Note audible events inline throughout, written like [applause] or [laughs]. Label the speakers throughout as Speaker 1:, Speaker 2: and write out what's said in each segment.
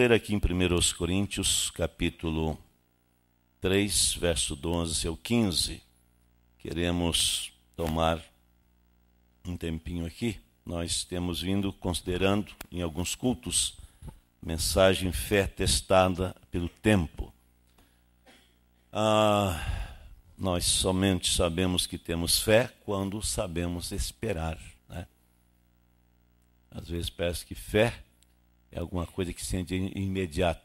Speaker 1: ler aqui em 1 Coríntios, capítulo 3, verso 12 ao 15. Queremos tomar um tempinho aqui. Nós temos vindo considerando em alguns cultos mensagem fé testada pelo tempo. Ah, nós somente sabemos que temos fé quando sabemos esperar. Né? Às vezes parece que fé é alguma coisa que sente imediato.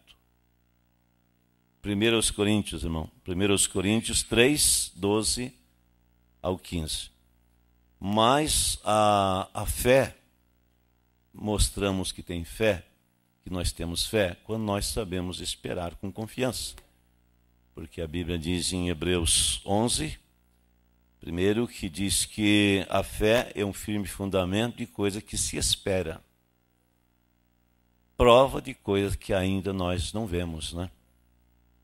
Speaker 1: 1 Coríntios, irmão. 1 Coríntios 3, 12 ao 15. Mas a, a fé, mostramos que tem fé, que nós temos fé, quando nós sabemos esperar com confiança. Porque a Bíblia diz em Hebreus 11, primeiro, que diz que a fé é um firme fundamento de coisa que se espera prova de coisas que ainda nós não vemos, né?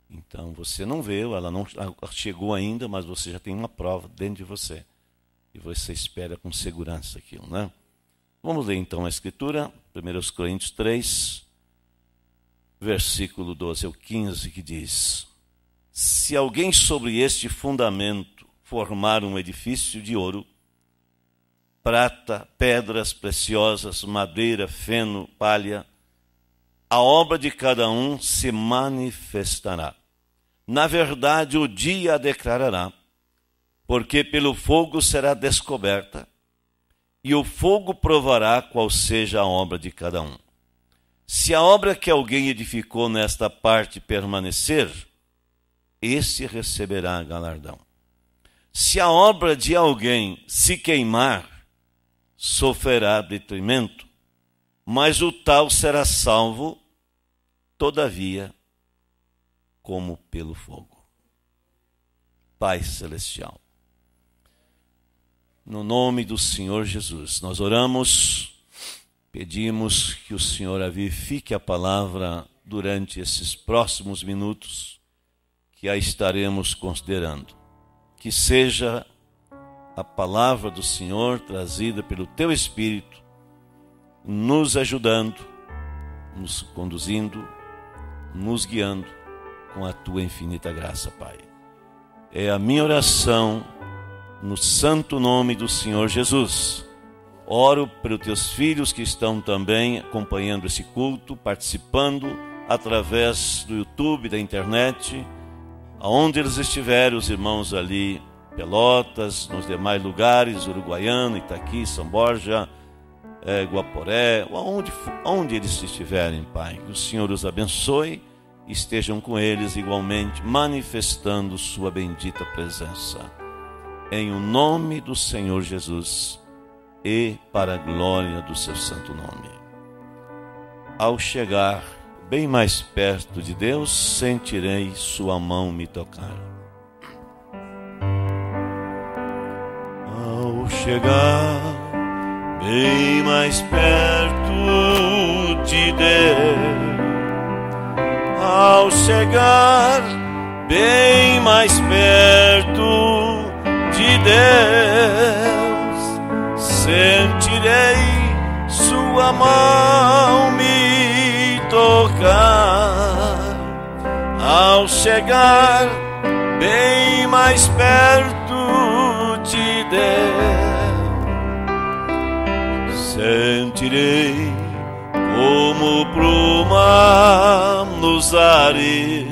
Speaker 1: Então você não vê, ela não chegou ainda, mas você já tem uma prova dentro de você. E você espera com segurança aquilo, né? Vamos ler então a escritura, 1 Coríntios 3, versículo 12 ao 15, que diz: Se alguém sobre este fundamento formar um edifício de ouro, prata, pedras preciosas, madeira, feno, palha, a obra de cada um se manifestará. Na verdade, o dia a declarará, porque pelo fogo será descoberta, e o fogo provará qual seja a obra de cada um. Se a obra que alguém edificou nesta parte permanecer, esse receberá galardão. Se a obra de alguém se queimar, sofrerá detrimento, mas o tal será salvo todavia, como pelo fogo. Pai Celestial, no nome do Senhor Jesus, nós oramos, pedimos que o Senhor avifique a palavra durante esses próximos minutos que a estaremos considerando. Que seja a palavra do Senhor trazida pelo teu Espírito, nos ajudando, nos conduzindo nos guiando com a tua infinita graça, Pai. É a minha oração no santo nome do Senhor Jesus. Oro para os teus filhos que estão também acompanhando esse culto, participando através do YouTube, da internet, aonde eles estiverem, os irmãos ali, Pelotas, nos demais lugares, Uruguaiana, Itaqui, São Borja, é, Guaporé, onde, onde eles estiverem, Pai. Que o Senhor os abençoe e estejam com eles igualmente, manifestando Sua bendita presença. Em o nome do Senhor Jesus e para a glória do seu santo nome. Ao chegar bem mais perto de Deus, sentirei Sua mão me tocar. Ao chegar bem mais perto de Deus. Ao chegar bem mais perto de Deus, sentirei Sua mão me tocar. Ao chegar bem mais perto de Deus sentirei como pro mar nos ares,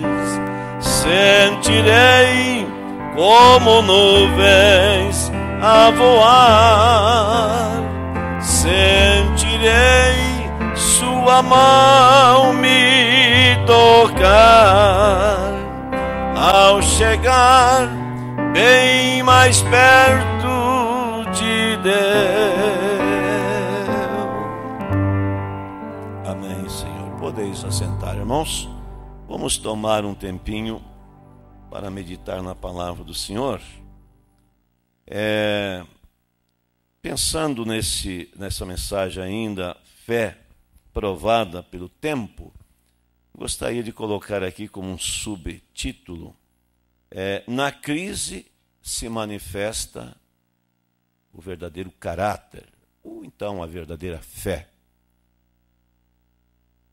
Speaker 1: sentirei como nuvens a voar, sentirei sua mão me tocar ao chegar bem mais perto de Deus. assentar. Irmãos, vamos tomar um tempinho para meditar na palavra do Senhor. É, pensando nesse, nessa mensagem ainda, fé provada pelo tempo, gostaria de colocar aqui como um subtítulo: é, Na crise se manifesta o verdadeiro caráter, ou então a verdadeira fé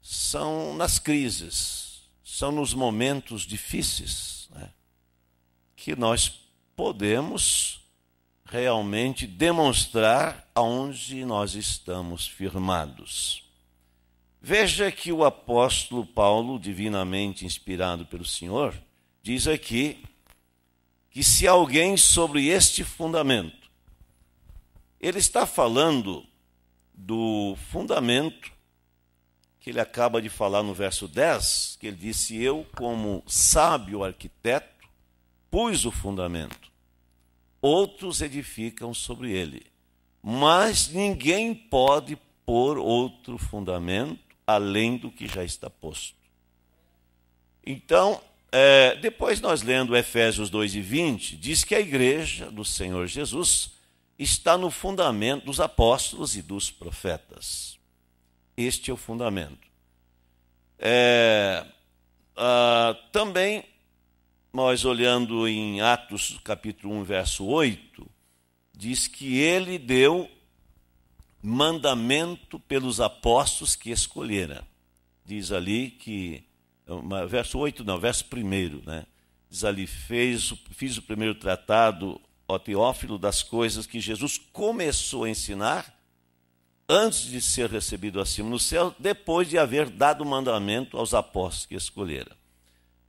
Speaker 1: são nas crises, são nos momentos difíceis né, que nós podemos realmente demonstrar aonde nós estamos firmados. Veja que o apóstolo Paulo, divinamente inspirado pelo Senhor, diz aqui que se alguém sobre este fundamento, ele está falando do fundamento que ele acaba de falar no verso 10, que ele disse: Eu, como sábio arquiteto, pus o fundamento, outros edificam sobre ele, mas ninguém pode pôr outro fundamento além do que já está posto. Então, é, depois nós lendo Efésios 2 e 20, diz que a igreja do Senhor Jesus está no fundamento dos apóstolos e dos profetas. Este é o fundamento. É, ah, também, nós olhando em Atos capítulo 1, verso 8, diz que ele deu mandamento pelos apóstolos que escolhera. Diz ali que, é verso 8 não, verso 1, né? Diz ali, fez, fiz o primeiro tratado, ó Teófilo, das coisas que Jesus começou a ensinar antes de ser recebido acima no céu, depois de haver dado mandamento aos apóstolos que escolheram.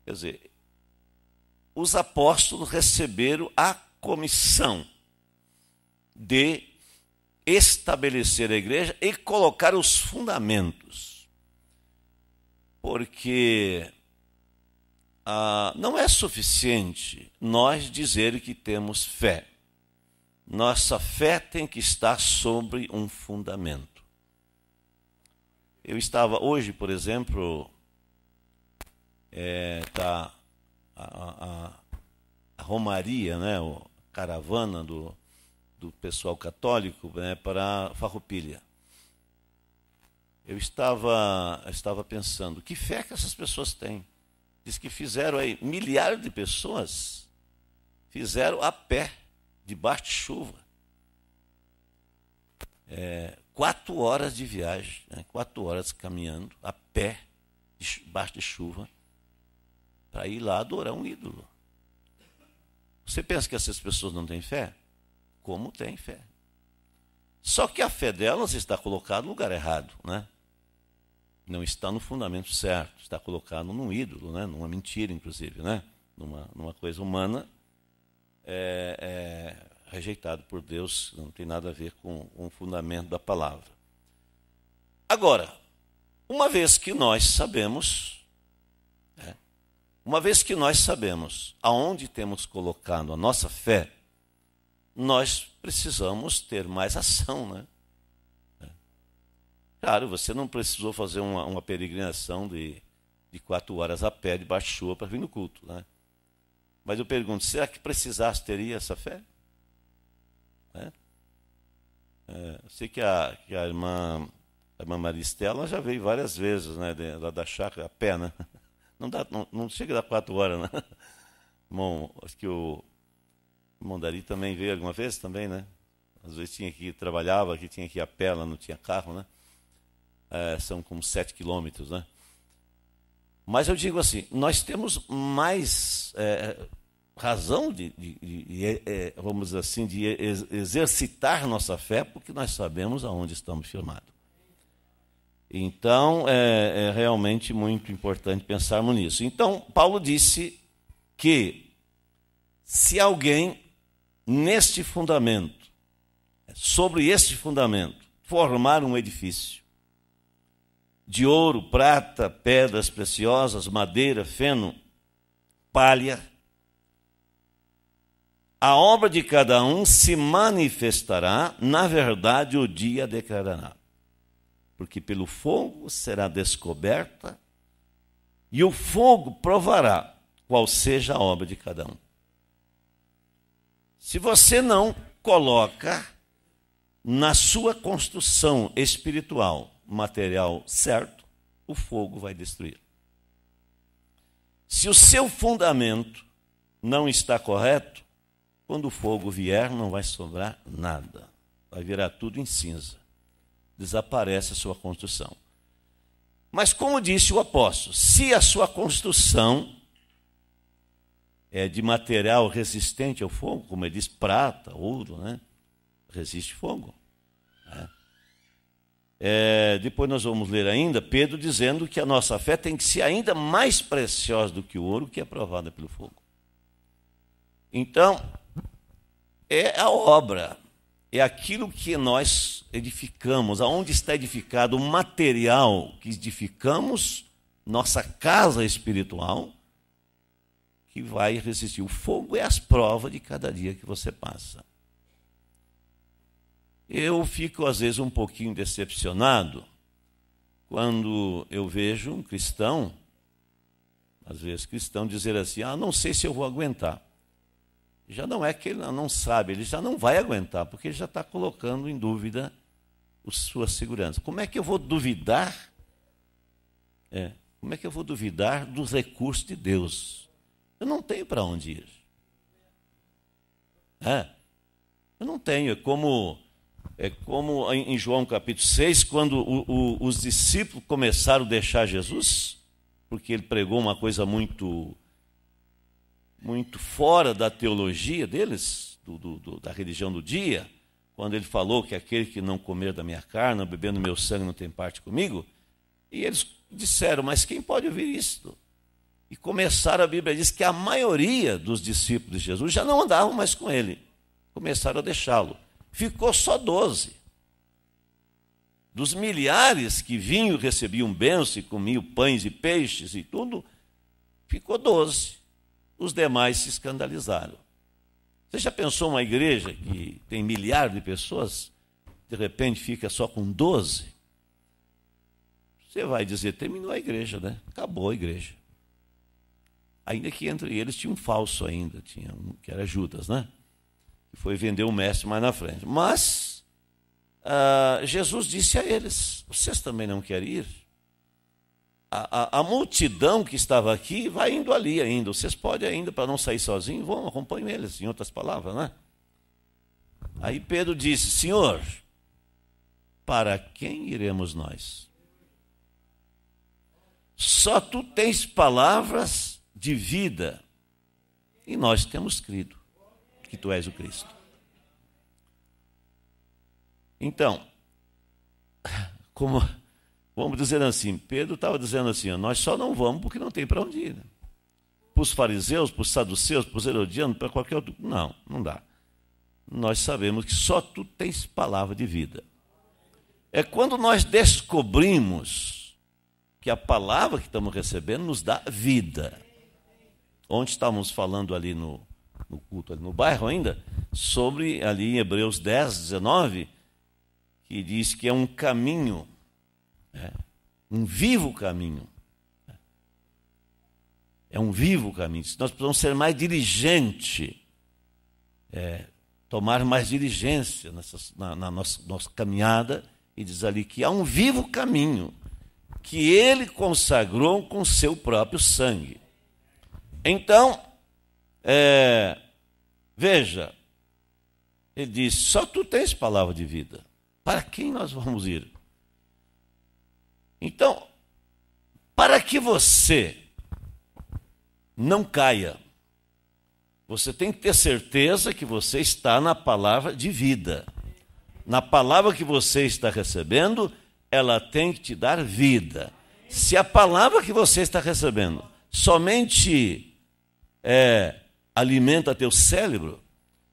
Speaker 1: Quer dizer, os apóstolos receberam a comissão de estabelecer a igreja e colocar os fundamentos. Porque ah, não é suficiente nós dizer que temos fé. Nossa fé tem que estar sobre um fundamento. Eu estava hoje, por exemplo, é, tá a, a, a, romaria, né, a caravana do, do pessoal católico né, para Farroupilha. Eu estava, estava pensando, que fé que essas pessoas têm? Diz que fizeram aí milhares de pessoas, fizeram a pé debaixo de chuva. É, quatro horas de viagem, né? quatro horas caminhando a pé, debaixo de chuva, para ir lá adorar um ídolo. Você pensa que essas pessoas não têm fé? Como têm fé? Só que a fé delas está colocada no lugar errado, né? Não está no fundamento certo, está colocado num ídolo, né? Numa mentira, inclusive, né? Numa, numa coisa humana é, é, rejeitado por Deus, não tem nada a ver com o um fundamento da palavra. Agora, uma vez que nós sabemos, né, uma vez que nós sabemos aonde temos colocado a nossa fé, nós precisamos ter mais ação, né? É. Claro, você não precisou fazer uma, uma peregrinação de, de quatro horas a pé, de baixo para vir no culto. Né? Mas eu pergunto, será que precisasse teria essa fé? Né? É, sei que a, que a irmã, a irmã Maristela já veio várias vezes, né, lá da chácara, a pé, né? [laughs] Não, dá, não, não chega a dar quatro horas, né? [laughs] Bom, acho que o Mondari também veio alguma vez também, né? Às vezes tinha que trabalhava, que tinha que ir a pé, lá não tinha carro, né? É, são como sete quilômetros, né? Mas eu digo assim, nós temos mais é, razão de, de, de, de é, é, vamos assim, de exercitar nossa fé, porque nós sabemos aonde estamos firmados. Então, é, é realmente muito importante pensarmos nisso. Então, Paulo disse que se alguém neste fundamento, sobre este fundamento, formar um edifício de ouro, prata, pedras preciosas, madeira, feno, palha, a obra de cada um se manifestará, na verdade, o dia declarará. Porque pelo fogo será descoberta, e o fogo provará qual seja a obra de cada um. Se você não coloca na sua construção espiritual material certo, o fogo vai destruir. Se o seu fundamento não está correto, quando o fogo vier, não vai sobrar nada. Vai virar tudo em cinza. Desaparece a sua construção. Mas, como disse o apóstolo, se a sua construção é de material resistente ao fogo, como ele diz, prata, ouro, né? resiste fogo. Né? É, depois nós vamos ler ainda Pedro dizendo que a nossa fé tem que ser ainda mais preciosa do que o ouro que é provada pelo fogo. Então, é a obra, é aquilo que nós edificamos, aonde está edificado o material que edificamos, nossa casa espiritual, que vai resistir. O fogo é as provas de cada dia que você passa. Eu fico, às vezes, um pouquinho decepcionado quando eu vejo um cristão, às vezes cristão, dizer assim: Ah, não sei se eu vou aguentar já não é que ele não sabe, ele já não vai aguentar, porque ele já está colocando em dúvida a sua segurança. Como é que eu vou duvidar? É, como é que eu vou duvidar dos recursos de Deus? Eu não tenho para onde ir. É, eu não tenho. É como, é como em João capítulo 6, quando o, o, os discípulos começaram a deixar Jesus, porque ele pregou uma coisa muito muito fora da teologia deles, do, do, da religião do dia, quando ele falou que aquele que não comer da minha carne, não beber do meu sangue, não tem parte comigo. E eles disseram, mas quem pode ouvir isto? E começaram, a Bíblia diz que a maioria dos discípulos de Jesus já não andavam mais com ele. Começaram a deixá-lo. Ficou só doze. Dos milhares que vinham, recebiam bênção e comiam pães e peixes e tudo, ficou doze os demais se escandalizaram. Você já pensou uma igreja que tem milhares de pessoas, de repente fica só com 12? Você vai dizer, terminou a igreja, né? Acabou a igreja. Ainda que entre eles tinha um falso ainda, tinha um que era Judas, né? Que foi vender o mestre mais na frente. Mas ah, Jesus disse a eles: Vocês também não querem ir? a, a, a, multidão que estava aqui vai indo ali ainda. Vocês podem ainda, para não sair sozinho, vão, acompanhem eles, em outras palavras, né? Aí Pedro disse: Senhor, para quem iremos nós? Só tu tens palavras de vida, e nós temos crido que tu és o Cristo. Então, [laughs] como vamos dizer assim, Pedro estava dizendo assim, nós só não vamos porque não tem para onde ir. Né? Para os fariseus, para os saduceus, para os herodianos, para qualquer outro. Não, não dá. Nós sabemos que só tu tens palavra de vida. É quando nós descobrimos que a palavra que estamos recebendo nos dá vida. Onde estávamos falando ali no, no culto, ali no bairro ainda, sobre ali em Hebreus 10, 19, que diz que é um caminho é um vivo caminho. É, é um vivo caminho. Nós precisamos ser mais diligente, é, tomar mais diligência nessa, na, na nossa, nossa caminhada e diz ali que há um vivo caminho que ele consagrou com seu próprio sangue. Então, é, veja, ele diz: só tu tens palavra de vida. Para quem nós vamos ir? Então, para que você não caia, você tem que ter certeza que você está na palavra de vida. Na palavra que você está recebendo, ela tem que te dar vida. Se a palavra que você está recebendo somente é, alimenta teu cérebro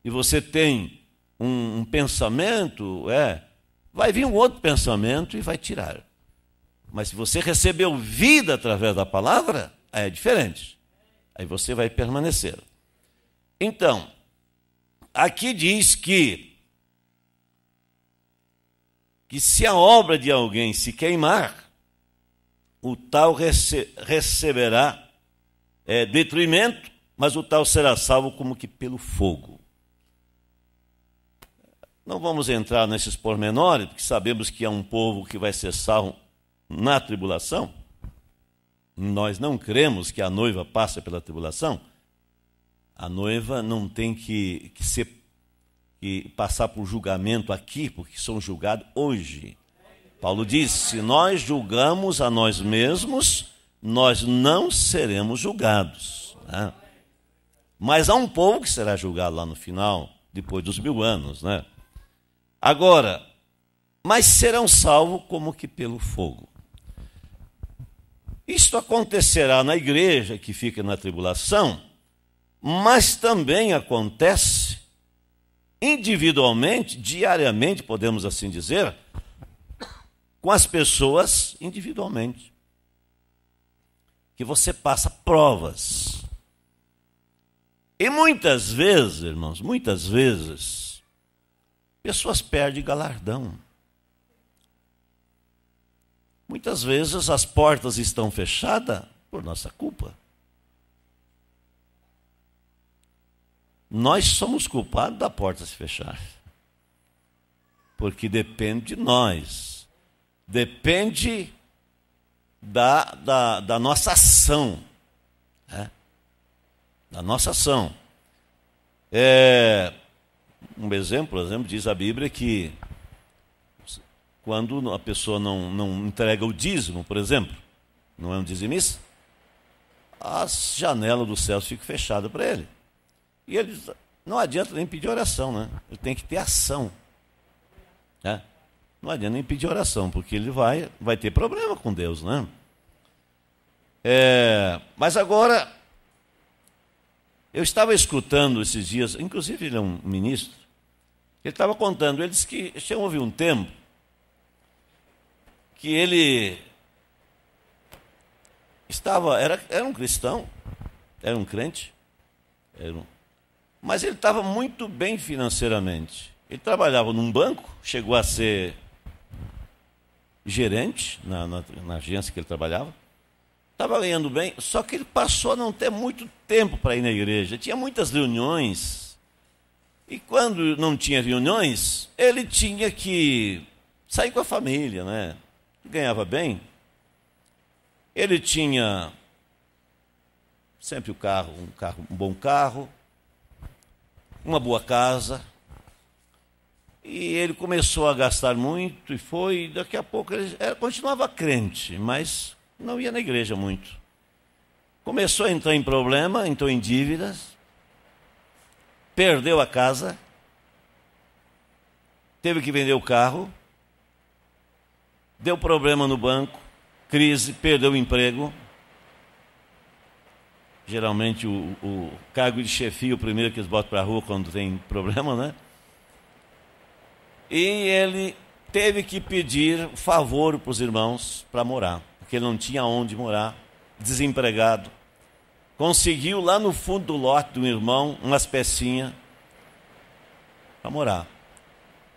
Speaker 1: e você tem um, um pensamento, é, vai vir um outro pensamento e vai tirar. Mas se você recebeu vida através da palavra, aí é diferente. Aí você vai permanecer. Então, aqui diz que que se a obra de alguém se queimar, o tal rece receberá é, detrimento, mas o tal será salvo como que pelo fogo. Não vamos entrar nesses pormenores, porque sabemos que é um povo que vai ser salvo na tribulação, nós não cremos que a noiva passa pela tribulação, a noiva não tem que, que, ser, que passar por julgamento aqui, porque são julgados hoje. Paulo diz: se nós julgamos a nós mesmos, nós não seremos julgados. Né? Mas há um povo que será julgado lá no final, depois dos mil anos. Né? Agora, mas serão salvos como que pelo fogo. Isto acontecerá na igreja que fica na tribulação, mas também acontece individualmente, diariamente, podemos assim dizer, com as pessoas individualmente. Que você passa provas. E muitas vezes, irmãos, muitas vezes, pessoas perdem galardão. Muitas vezes as portas estão fechadas por nossa culpa. Nós somos culpados da porta se fechar. Porque depende de nós. Depende da, da, da nossa ação. Né? Da nossa ação. É, um exemplo, por exemplo, diz a Bíblia que quando a pessoa não, não entrega o dízimo, por exemplo, não é um dizimista, a janela do céu fica fechada para ele. E ele não adianta nem pedir oração, né? Ele tem que ter ação. Né? Não adianta nem pedir oração, porque ele vai, vai ter problema com Deus, né? É, mas agora, eu estava escutando esses dias, inclusive ele é um ministro, ele estava contando, ele disse que já ouvir um tempo que ele estava, era, era um cristão, era um crente, era um, mas ele estava muito bem financeiramente. Ele trabalhava num banco, chegou a ser gerente na, na, na agência que ele trabalhava, estava ganhando bem, só que ele passou a não ter muito tempo para ir na igreja. Tinha muitas reuniões, e quando não tinha reuniões, ele tinha que sair com a família, né? ganhava bem, ele tinha sempre o carro, um carro, um bom carro, uma boa casa. E ele começou a gastar muito e foi, daqui a pouco ele é, continuava crente, mas não ia na igreja muito. Começou a entrar em problema, entrou em dívidas, perdeu a casa, teve que vender o carro deu problema no banco, crise, perdeu o emprego. Geralmente o, o cargo de chefia, é o primeiro que eles botam para a rua quando tem problema, né? E ele teve que pedir favor para os irmãos para morar, porque ele não tinha onde morar, desempregado. Conseguiu lá no fundo do lote do irmão umas pecinhas para morar.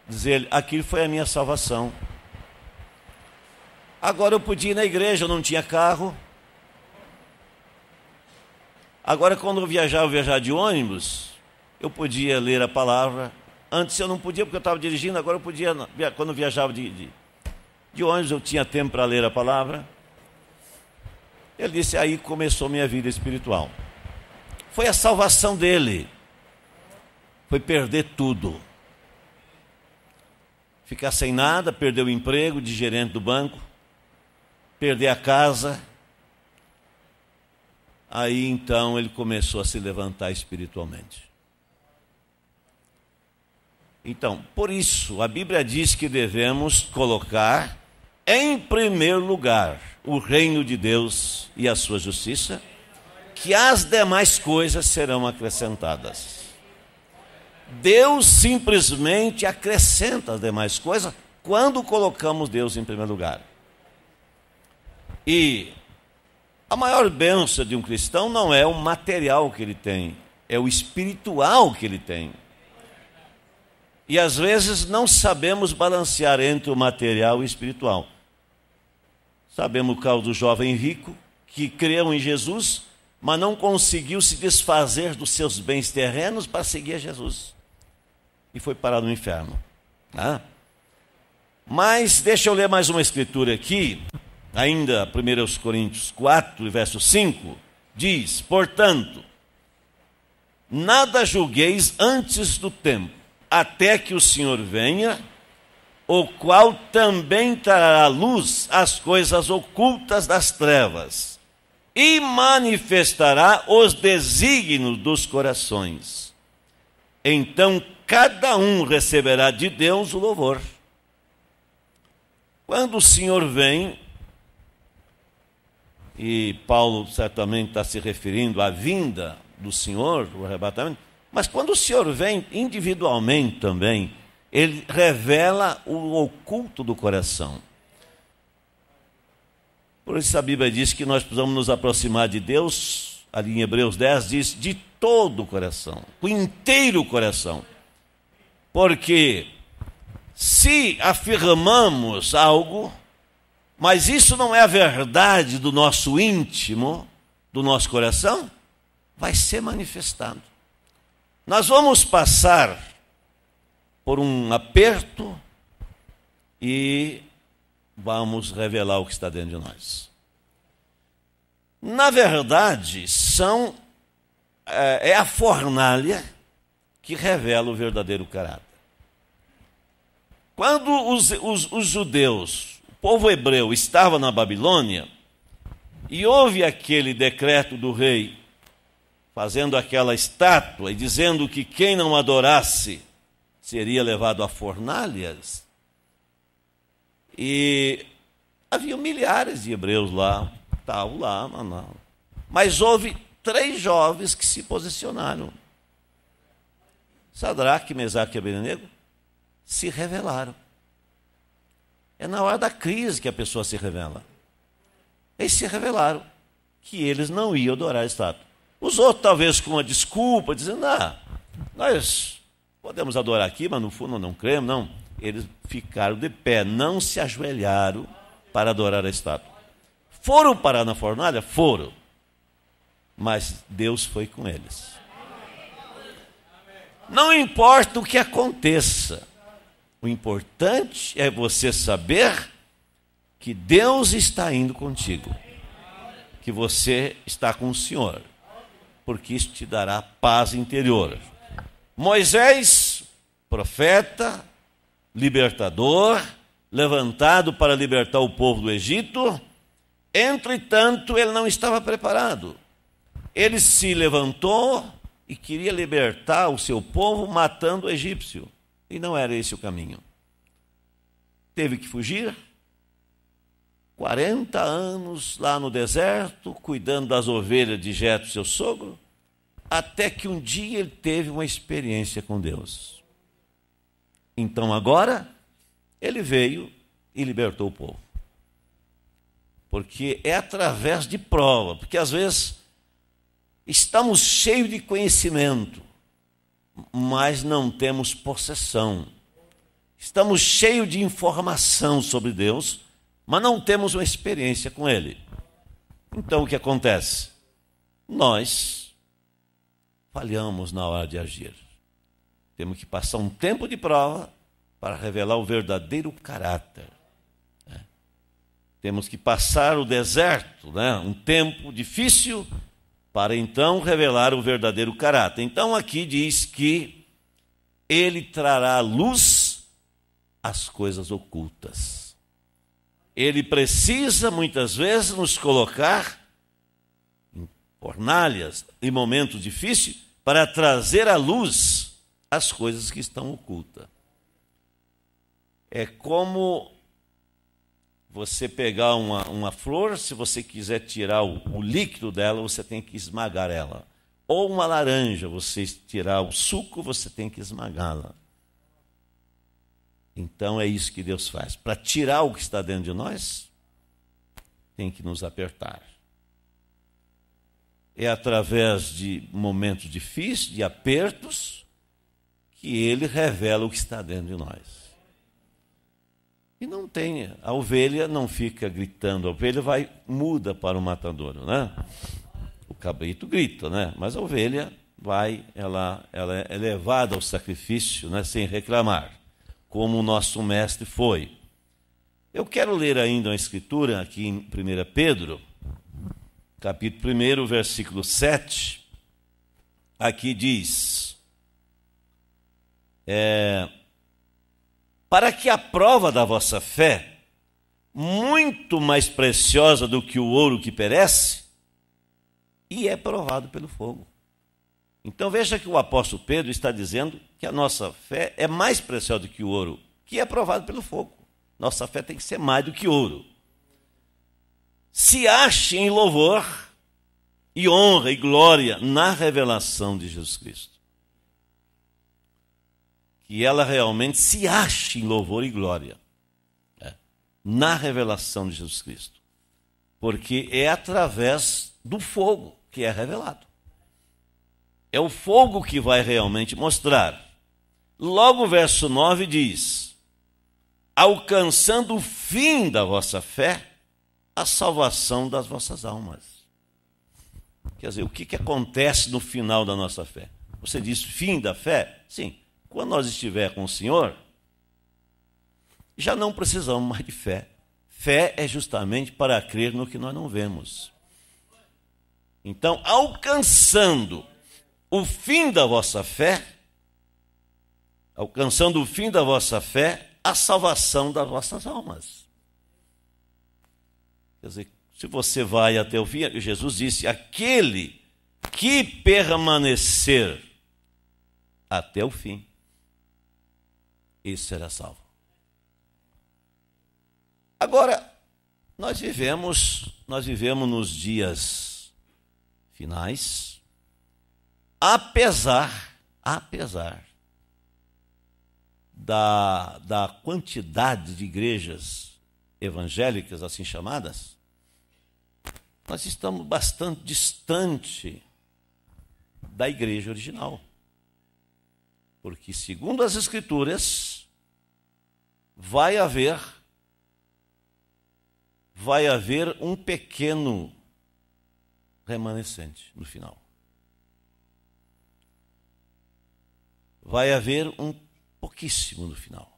Speaker 1: dizer ele: aquilo foi a minha salvação. Agora eu podia ir na igreja, eu não tinha carro. Agora, quando eu viajava, eu viajava de ônibus, eu podia ler a palavra. Antes eu não podia, porque eu estava dirigindo, agora eu podia. Quando eu viajava de, de, de ônibus, eu tinha tempo para ler a palavra. Ele disse: Aí começou minha vida espiritual. Foi a salvação dele. Foi perder tudo. Ficar sem nada, perder o emprego de gerente do banco perder a casa. Aí então ele começou a se levantar espiritualmente. Então, por isso, a Bíblia diz que devemos colocar em primeiro lugar o reino de Deus e a sua justiça, que as demais coisas serão acrescentadas. Deus simplesmente acrescenta as demais coisas quando colocamos Deus em primeiro lugar. E a maior benção de um cristão não é o material que ele tem, é o espiritual que ele tem. E às vezes não sabemos balancear entre o material e o espiritual. Sabemos o caso do jovem rico que creu em Jesus, mas não conseguiu se desfazer dos seus bens terrenos para seguir a Jesus. E foi parar no inferno. Né? Mas deixa eu ler mais uma escritura aqui. Ainda 1 Coríntios 4, verso 5, diz: Portanto, nada julgueis antes do tempo, até que o Senhor venha, o qual também trará à luz as coisas ocultas das trevas e manifestará os desígnios dos corações. Então cada um receberá de Deus o louvor. Quando o Senhor vem, e Paulo certamente está se referindo à vinda do Senhor, o arrebatamento, mas quando o Senhor vem individualmente também, ele revela o oculto do coração. Por isso a Bíblia diz que nós precisamos nos aproximar de Deus, ali em Hebreus 10 diz, de todo o coração, com inteiro coração. Porque se afirmamos algo, mas isso não é a verdade do nosso íntimo, do nosso coração? Vai ser manifestado. Nós vamos passar por um aperto e vamos revelar o que está dentro de nós. Na verdade, são é, é a fornalha que revela o verdadeiro caráter. Quando os, os, os judeus povo hebreu estava na Babilônia e houve aquele decreto do rei fazendo aquela estátua e dizendo que quem não adorasse seria levado a fornalhas. E havia milhares de hebreus lá, tal tá, lá, não. Mas houve três jovens que se posicionaram. Sadraque, Mesaque e Abednego se revelaram. É na hora da crise que a pessoa se revela. Eles se revelaram que eles não iam adorar a estátua. Os outros, talvez com uma desculpa, dizendo: ah, nós podemos adorar aqui, mas no fundo não cremos, não. Eles ficaram de pé, não se ajoelharam para adorar a estátua. Foram parar na fornalha? Foram. Mas Deus foi com eles. Não importa o que aconteça, o importante é você saber que Deus está indo contigo, que você está com o Senhor, porque isso te dará paz interior. Moisés, profeta, libertador, levantado para libertar o povo do Egito, entretanto, ele não estava preparado. Ele se levantou e queria libertar o seu povo matando o egípcio. E não era esse o caminho. Teve que fugir. 40 anos lá no deserto, cuidando das ovelhas de Jeto, seu sogro, até que um dia ele teve uma experiência com Deus. Então agora, ele veio e libertou o povo. Porque é através de prova, porque às vezes estamos cheios de conhecimento, mas não temos possessão. Estamos cheios de informação sobre Deus, mas não temos uma experiência com Ele. Então o que acontece? Nós falhamos na hora de agir. Temos que passar um tempo de prova para revelar o verdadeiro caráter. Né? Temos que passar o deserto, né? um tempo difícil para então revelar o verdadeiro caráter. Então aqui diz que ele trará luz às coisas ocultas. Ele precisa muitas vezes nos colocar em fornalhas, em momentos difíceis, para trazer à luz as coisas que estão ocultas. É como você pegar uma, uma flor, se você quiser tirar o, o líquido dela, você tem que esmagar ela. Ou uma laranja, você tirar o suco, você tem que esmagá-la. Então é isso que Deus faz. Para tirar o que está dentro de nós, tem que nos apertar. É através de momentos difíceis, de apertos, que ele revela o que está dentro de nós. E não tem. A ovelha não fica gritando, a ovelha vai, muda para o matadouro, né? O cabrito grita, né? Mas a ovelha vai, ela, ela é levada ao sacrifício, né? Sem reclamar, como o nosso mestre foi. Eu quero ler ainda uma escritura aqui em 1 Pedro, capítulo 1, versículo 7. Aqui diz: é, para que a prova da vossa fé, muito mais preciosa do que o ouro que perece, e é provado pelo fogo. Então veja que o apóstolo Pedro está dizendo que a nossa fé é mais preciosa do que o ouro, que é provado pelo fogo. Nossa fé tem que ser mais do que ouro. Se ache em louvor e honra e glória na revelação de Jesus Cristo que ela realmente se ache em louvor e glória né? na revelação de Jesus Cristo. Porque é através do fogo que é revelado. É o fogo que vai realmente mostrar. Logo o verso 9 diz: alcançando o fim da vossa fé, a salvação das vossas almas. Quer dizer, o que, que acontece no final da nossa fé? Você diz fim da fé? Sim, quando nós estiver com o Senhor, já não precisamos mais de fé. Fé é justamente para crer no que nós não vemos. Então, alcançando o fim da vossa fé, alcançando o fim da vossa fé, a salvação das vossas almas. Quer dizer, se você vai até o fim, Jesus disse: aquele que permanecer até o fim, esse será salvo. Agora, nós vivemos, nós vivemos nos dias finais, apesar, apesar da, da quantidade de igrejas evangélicas assim chamadas, nós estamos bastante distante da igreja original. Porque, segundo as Escrituras, vai haver vai haver um pequeno remanescente no final. Vai haver um pouquíssimo no final.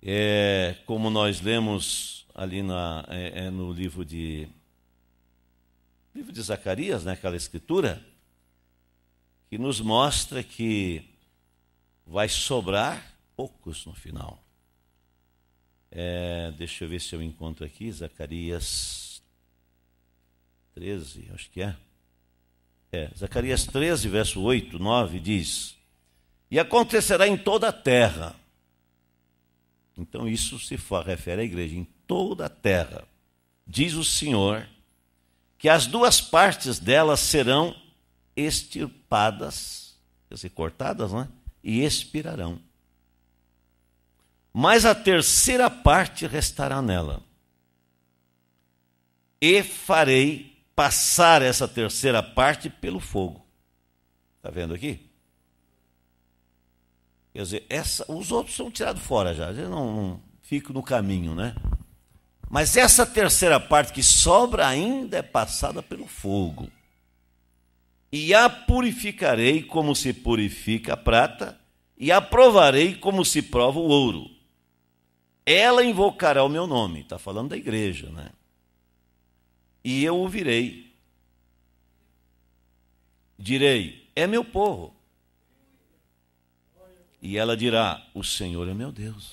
Speaker 1: É, como nós lemos ali na, é, é no livro de livro de Zacarias, né, aquela escritura, que nos mostra que vai sobrar poucos no final. É, deixa eu ver se eu encontro aqui, Zacarias 13, acho que é. É, Zacarias 13, verso 8, 9 diz: E acontecerá em toda a terra. Então, isso se for, refere à igreja, em toda a terra. Diz o Senhor que as duas partes delas serão extirpadas, quer dizer, cortadas, né? E expirarão mas a terceira parte restará nela. E farei passar essa terceira parte pelo fogo. Está vendo aqui? Quer dizer, essa, os outros são tirados fora já, eles não, não ficam no caminho, né? Mas essa terceira parte que sobra ainda é passada pelo fogo. E a purificarei como se purifica a prata, e a provarei como se prova o ouro ela invocará o meu nome. Está falando da igreja, né? E eu ouvirei. Direi: É meu povo. E ela dirá: O Senhor é meu Deus.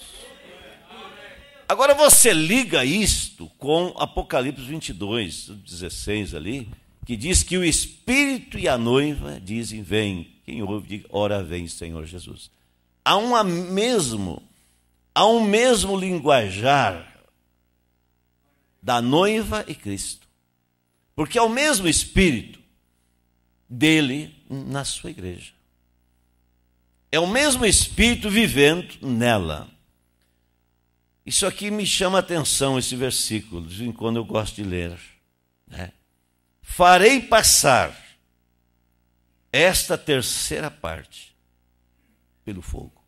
Speaker 1: Agora você liga isto com Apocalipse 22, 16 ali, que diz que o Espírito e a noiva dizem: Vem. Quem ouve, diga: Ora, vem, Senhor Jesus. Há uma mesmo há um mesmo linguajar da noiva e Cristo. Porque é o mesmo Espírito dele na sua igreja. É o mesmo Espírito vivendo nela. Isso aqui me chama a atenção, esse versículo, de vez em quando eu gosto de ler. Né? Farei passar esta terceira parte pelo fogo.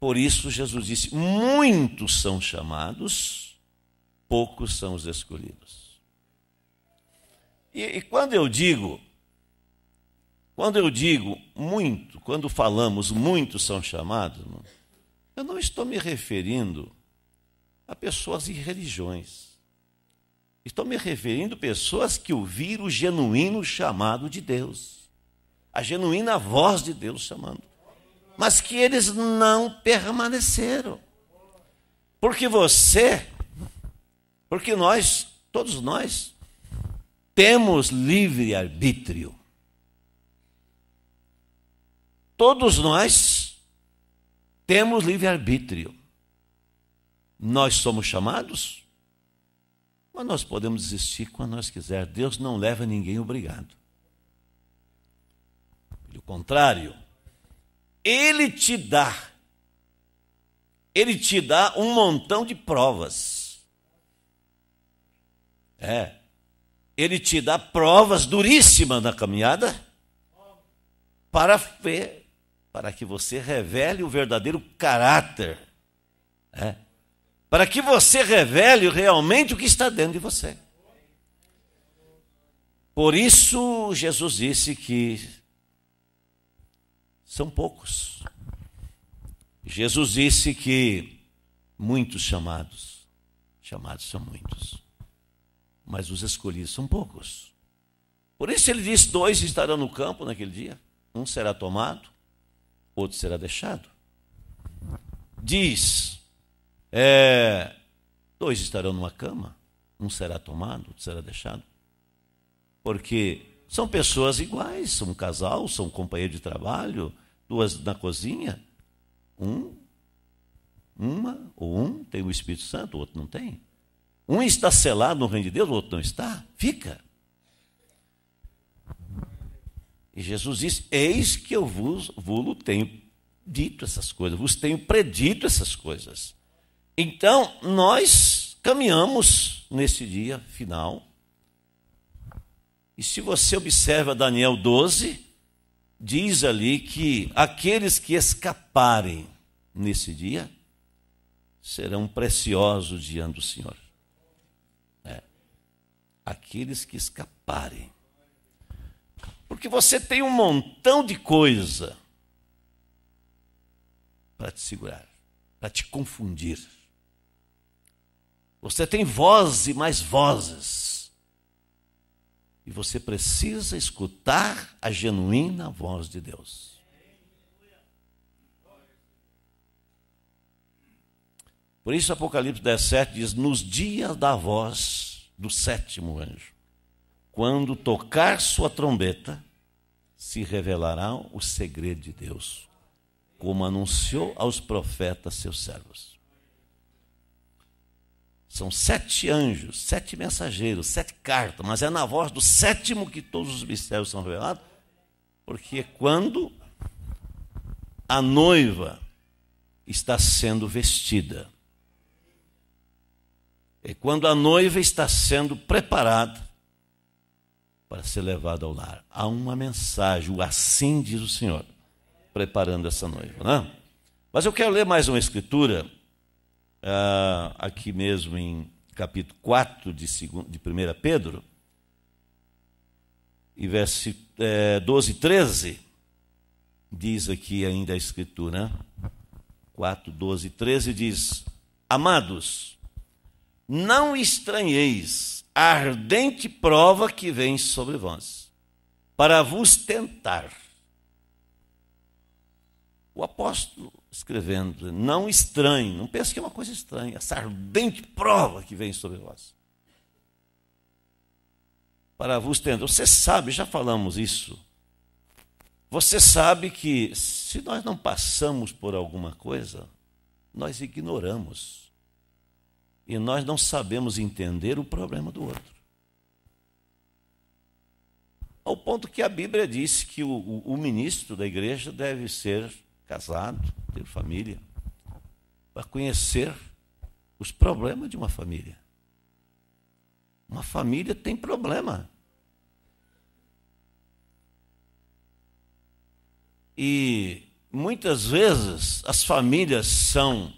Speaker 1: Por isso, Jesus disse: muitos são chamados, poucos são os escolhidos. E, e quando eu digo, quando eu digo muito, quando falamos muitos são chamados, eu não estou me referindo a pessoas e religiões. Estou me referindo a pessoas que ouviram o genuíno chamado de Deus, a genuína voz de Deus chamando mas que eles não permaneceram. Porque você, porque nós, todos nós, temos livre arbítrio. Todos nós temos livre arbítrio. Nós somos chamados, mas nós podemos desistir quando nós quisermos. Deus não leva ninguém obrigado. Pelo contrário, ele te dá, ele te dá um montão de provas. É. Ele te dá provas duríssimas na caminhada para ver, para que você revele o verdadeiro caráter. É. Para que você revele realmente o que está dentro de você. Por isso, Jesus disse que são poucos. Jesus disse que muitos chamados, chamados são muitos, mas os escolhidos são poucos. Por isso ele disse: dois estarão no campo naquele dia, um será tomado, outro será deixado. Diz: é, dois estarão numa cama, um será tomado, outro será deixado. Porque são pessoas iguais, são um casal, são um companheiro de trabalho, duas na cozinha, um, uma ou um tem o Espírito Santo, o outro não tem. Um está selado no reino de Deus, o outro não está. Fica. E Jesus disse: Eis que eu vos vulo tenho dito essas coisas, vos tenho predito essas coisas. Então, nós caminhamos nesse dia final e se você observa Daniel 12, diz ali que aqueles que escaparem nesse dia serão preciosos diante do Senhor. É. Aqueles que escaparem. Porque você tem um montão de coisa para te segurar, para te confundir. Você tem voz e mais vozes. E você precisa escutar a genuína voz de Deus. Por isso, Apocalipse 17 diz: Nos dias da voz do sétimo anjo, quando tocar sua trombeta, se revelará o segredo de Deus, como anunciou aos profetas seus servos. São sete anjos, sete mensageiros, sete cartas, mas é na voz do sétimo que todos os mistérios são revelados, porque é quando a noiva está sendo vestida. É quando a noiva está sendo preparada para ser levada ao lar. Há uma mensagem, o assim diz o Senhor, preparando essa noiva. Não é? Mas eu quero ler mais uma escritura uh, aqui mesmo em capítulo 4 de, segundo, de 1 Pedro, e verso é, 12 e 13, diz aqui ainda a Escritura, 4, 12 e 13 diz: Amados, não estranheis a ardente prova que vem sobre vós, para vos tentar. O apóstolo escrevendo, não estranhe, não pense que é uma coisa estranha, essa ardente prova que vem sobre vós. Para vos tendo, você sabe, já falamos isso. Você sabe que se nós não passamos por alguma coisa, nós ignoramos. E nós não sabemos entender o problema do outro. Ao ponto que a Bíblia diz que o, o, o ministro da igreja deve ser casado, ter família, para conhecer os problemas de uma família. Uma família tem problema. E muitas vezes as famílias são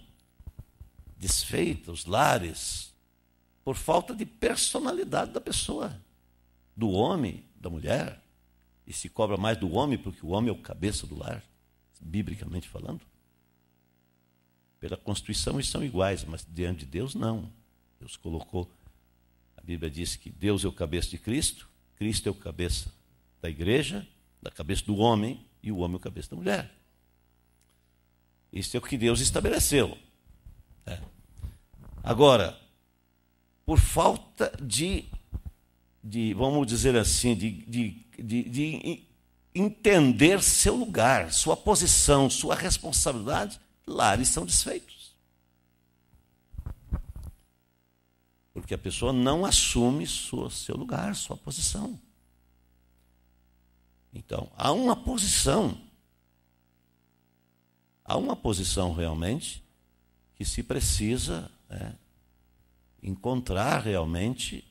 Speaker 1: desfeitas, os lares, por falta de personalidade da pessoa, do homem, da mulher. E se cobra mais do homem, porque o homem é o cabeça do lar biblicamente falando? Pela Constituição eles são iguais, mas diante de Deus não. Deus colocou, a Bíblia diz que Deus é o cabeça de Cristo, Cristo é o cabeça da igreja, da cabeça do homem, e o homem é o cabeça da mulher. Isso é o que Deus estabeleceu. É. Agora, por falta de, de, vamos dizer assim, de, de, de, de entender seu lugar, sua posição, sua responsabilidade, lares são desfeitos. Porque a pessoa não assume sua, seu lugar, sua posição. Então, há uma posição, há uma posição realmente que se precisa né, encontrar realmente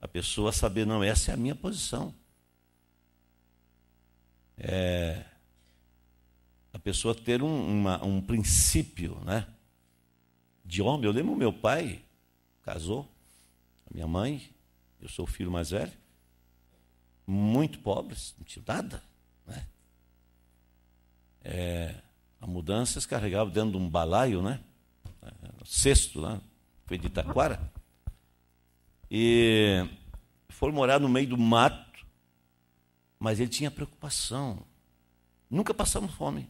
Speaker 1: a pessoa saber, não, essa é a minha posição é, a pessoa ter um, uma, um princípio né, de homem. Eu lembro meu pai casou, a minha mãe, eu sou o filho mais velho, muito pobres, não tinha nada. Né? É, a mudança se carregava dentro de um balaio, né? É, cesto, lá, né? foi de Itaquara. E foram morar no meio do mato, mas ele tinha preocupação. Nunca passamos fome.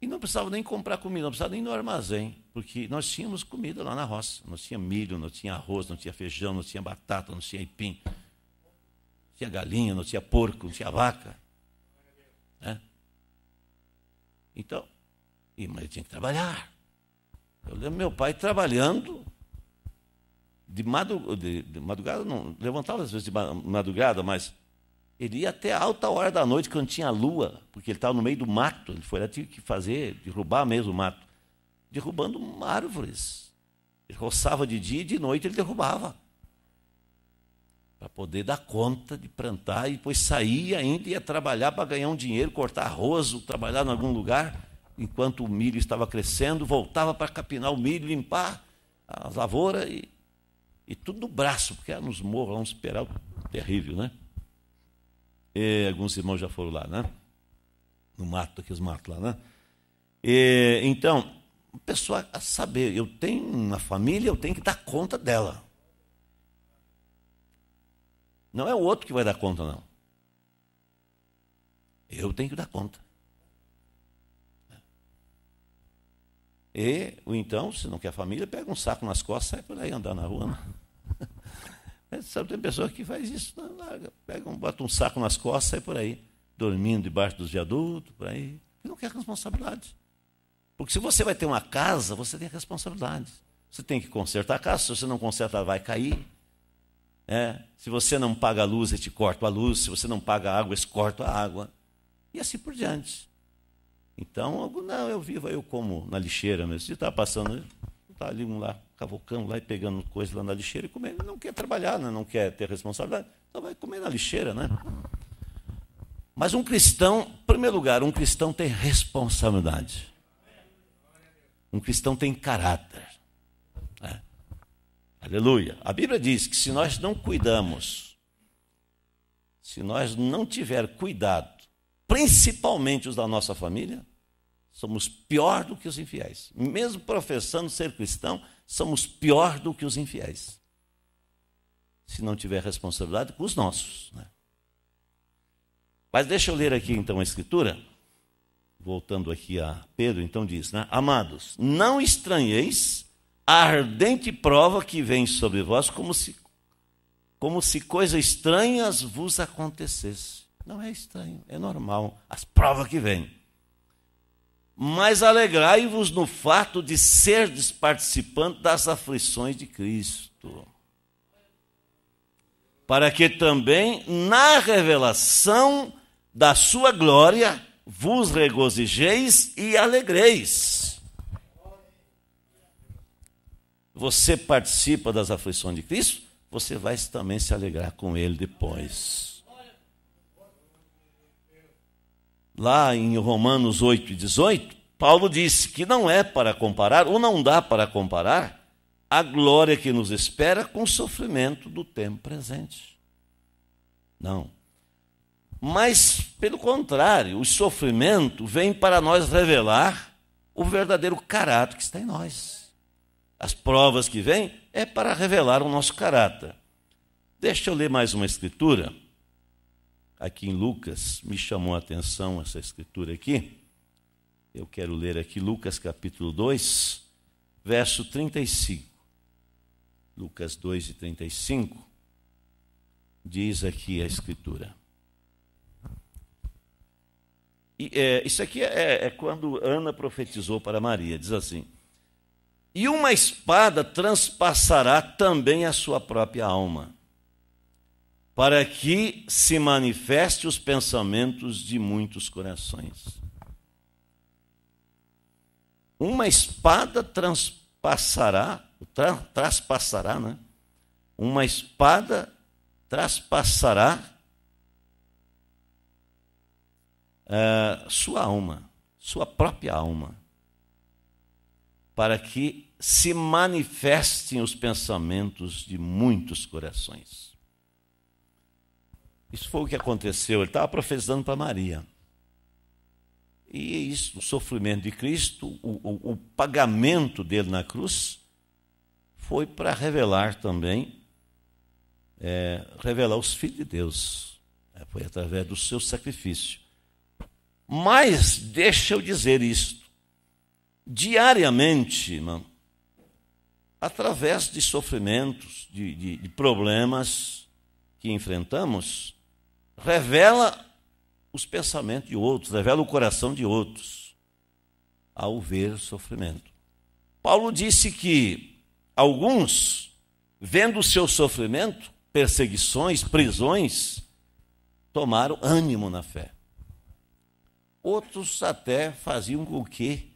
Speaker 1: E não precisava nem comprar comida, não precisava nem ir no armazém, porque nós tínhamos comida lá na roça. Não tinha milho, não tinha arroz, não tinha feijão, não tinha batata, não tinha aipim. Não tinha galinha, não tinha porco, não tinha vaca. Né? Então, mas ele tinha que trabalhar. Eu lembro meu pai trabalhando de, madru de, de madrugada, não, levantava às vezes de madrugada, mas ele ia até alta hora da noite, quando tinha lua, porque ele estava no meio do mato, ele foi lá, tinha que fazer, derrubar mesmo o mato, derrubando árvores. Ele roçava de dia e de noite ele derrubava. Para poder dar conta de plantar, e depois sair ainda ia trabalhar para ganhar um dinheiro, cortar arroz, trabalhar em algum lugar, enquanto o milho estava crescendo, voltava para capinar o milho, limpar as lavouras e e tudo no braço, porque era nos morros, lá um esperal terrível, né? E alguns irmãos já foram lá, né? No mato, os matos lá, né? E, então, a pessoa a saber, eu tenho uma família, eu tenho que dar conta dela. Não é o outro que vai dar conta, não. Eu tenho que dar conta. E, ou então, se não quer família, pega um saco nas costas, sai por aí andar na rua. Né? [laughs] É, sabe, tem pessoa que faz isso, não, né? larga, pega um, bota um saco nas costas, sai por aí, dormindo debaixo dos viadutos, por aí. E não quer responsabilidade. Porque se você vai ter uma casa, você tem responsabilidade. Você tem que consertar a casa, se você não conserta ela vai cair. É, se você não paga a luz, eu te corto a luz. Se você não paga a água, eles cortam a água. E assim por diante. Então, não, eu vivo, eu como na lixeira mesmo. Se está passando, está ali um lá, cavocando lá e pegando coisa lá na lixeira e comendo. Não quer trabalhar, né? não quer ter responsabilidade. Então vai comer na lixeira, né? Mas um cristão, em primeiro lugar, um cristão tem responsabilidade. Um cristão tem caráter. Né? Aleluia. A Bíblia diz que se nós não cuidamos, se nós não tiver cuidado, principalmente os da nossa família, Somos pior do que os infiéis. Mesmo professando ser cristão, somos pior do que os infiéis. Se não tiver responsabilidade com os nossos. Né? Mas deixa eu ler aqui então a escritura. Voltando aqui a Pedro, então diz, né? Amados, não estranheis a ardente prova que vem sobre vós como se como se coisas estranhas vos acontecesse. Não é estranho, é normal as provas que vêm mas alegrai-vos no fato de serdes participantes das aflições de Cristo, para que também na revelação da sua glória vos regozijeis e alegreis. Você participa das aflições de Cristo, você vai também se alegrar com ele depois. lá em Romanos 8, 18, Paulo disse que não é para comparar, ou não dá para comparar, a glória que nos espera com o sofrimento do tempo presente. Não. Mas, pelo contrário, o sofrimento vem para nós revelar o verdadeiro caráter que está em nós. As provas que vêm é para revelar o nosso caráter. Deixa eu ler mais uma escritura aqui em Lucas, me chamou a atenção essa escritura aqui. Eu quero ler aqui Lucas capítulo 2, verso 35. Lucas 2 e 35 diz aqui a escritura. E, é, isso aqui é, é quando Ana profetizou para Maria, diz assim: E uma espada transpassará também a sua própria alma para que se manifeste os pensamentos de muitos corações. Uma espada transpassará, tra, traspassará, né? Uma espada traspassará uh, é, sua alma, sua própria alma, para que se manifestem os pensamentos de muitos corações. Isso foi o que aconteceu. Ele estava profetizando para Maria. E é isso, o sofrimento de Cristo, o, o, o pagamento dele na cruz, foi para revelar também, é, revelar os filhos de Deus. É, foi através do seu sacrifício. Mas, deixa eu dizer isto. Diariamente, irmão, através de sofrimentos, de, de, de problemas que enfrentamos, revela os pensamentos de outros, revela o coração de outros ao ver sofrimento. Paulo disse que alguns, vendo o seu sofrimento, perseguições, prisões, tomaram ânimo na fé. Outros até faziam com que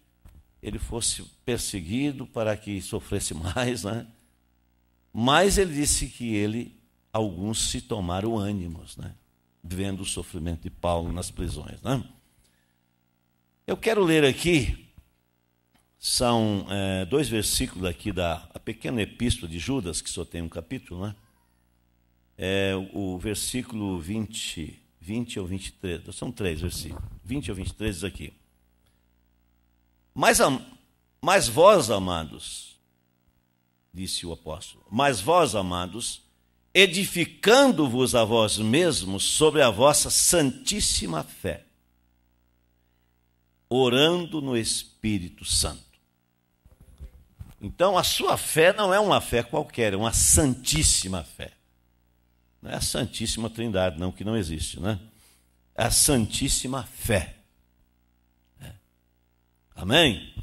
Speaker 1: ele fosse perseguido para que sofresse [laughs] mais, né? Mas ele disse que ele alguns se tomaram ânimos, né? vendo o sofrimento de Paulo nas prisões. Né? Eu quero ler aqui, são é, dois versículos aqui da pequena epístola de Judas, que só tem um capítulo, né? É, o, versículo 20, 20 ou 23, são três versículos, 20 ou 23 aqui. Mas, mas vós, amados, disse o apóstolo, mas vós, amados, edificando-vos a vós mesmos sobre a vossa santíssima fé, orando no Espírito Santo. Então, a sua fé não é uma fé qualquer, é uma santíssima fé. Não é a Santíssima Trindade, não, que não existe, né? É a Santíssima Fé. É. Amém?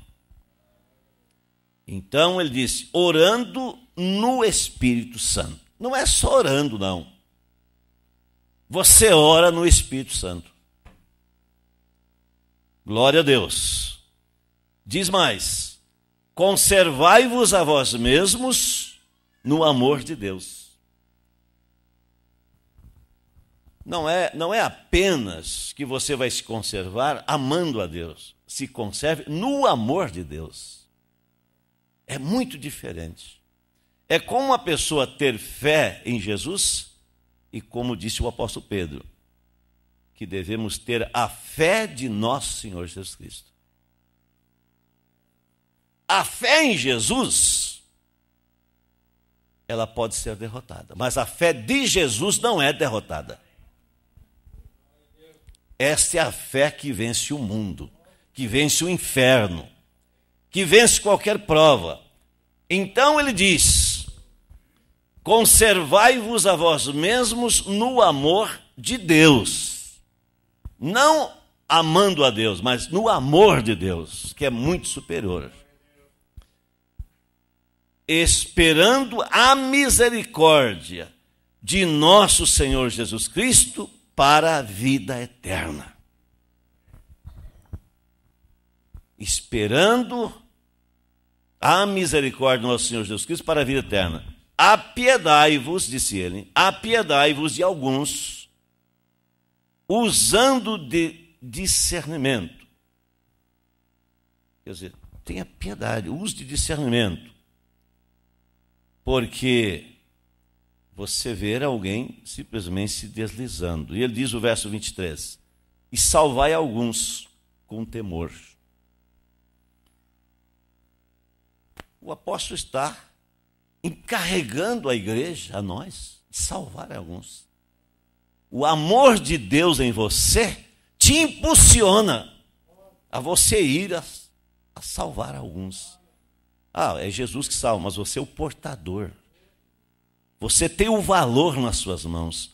Speaker 1: Então ele disse: orando no Espírito Santo. Não é só orando, não. Você ora no Espírito Santo. Glória a Deus. Diz mais: conservai-vos a vós mesmos no amor de Deus. Não é, não é apenas que você vai se conservar amando a Deus, se conserve no amor de Deus. É muito diferente. É como a pessoa ter fé em Jesus e como disse o apóstolo Pedro, que devemos ter a fé de nosso Senhor Jesus Cristo. A fé em Jesus, ela pode ser derrotada, mas a fé de Jesus não é derrotada. Essa é a fé que vence o mundo, que vence o inferno, que vence qualquer prova. Então ele diz: Conservai-vos a vós mesmos no amor de Deus. Não amando a Deus, mas no amor de Deus, que é muito superior. Esperando a misericórdia de nosso Senhor Jesus Cristo para a vida eterna. Esperando a misericórdia de nosso Senhor Jesus Cristo para a vida eterna. Apiedai-vos, disse ele, apiedai-vos de alguns, usando de discernimento. Quer dizer, tenha piedade, use de discernimento. Porque você vê alguém simplesmente se deslizando. E ele diz o verso 23: E salvai alguns com temor. O apóstolo está encarregando a igreja, a nós, de salvar alguns. O amor de Deus em você te impulsiona a você ir a, a salvar alguns. Ah, é Jesus que salva, mas você é o portador. Você tem o valor nas suas mãos.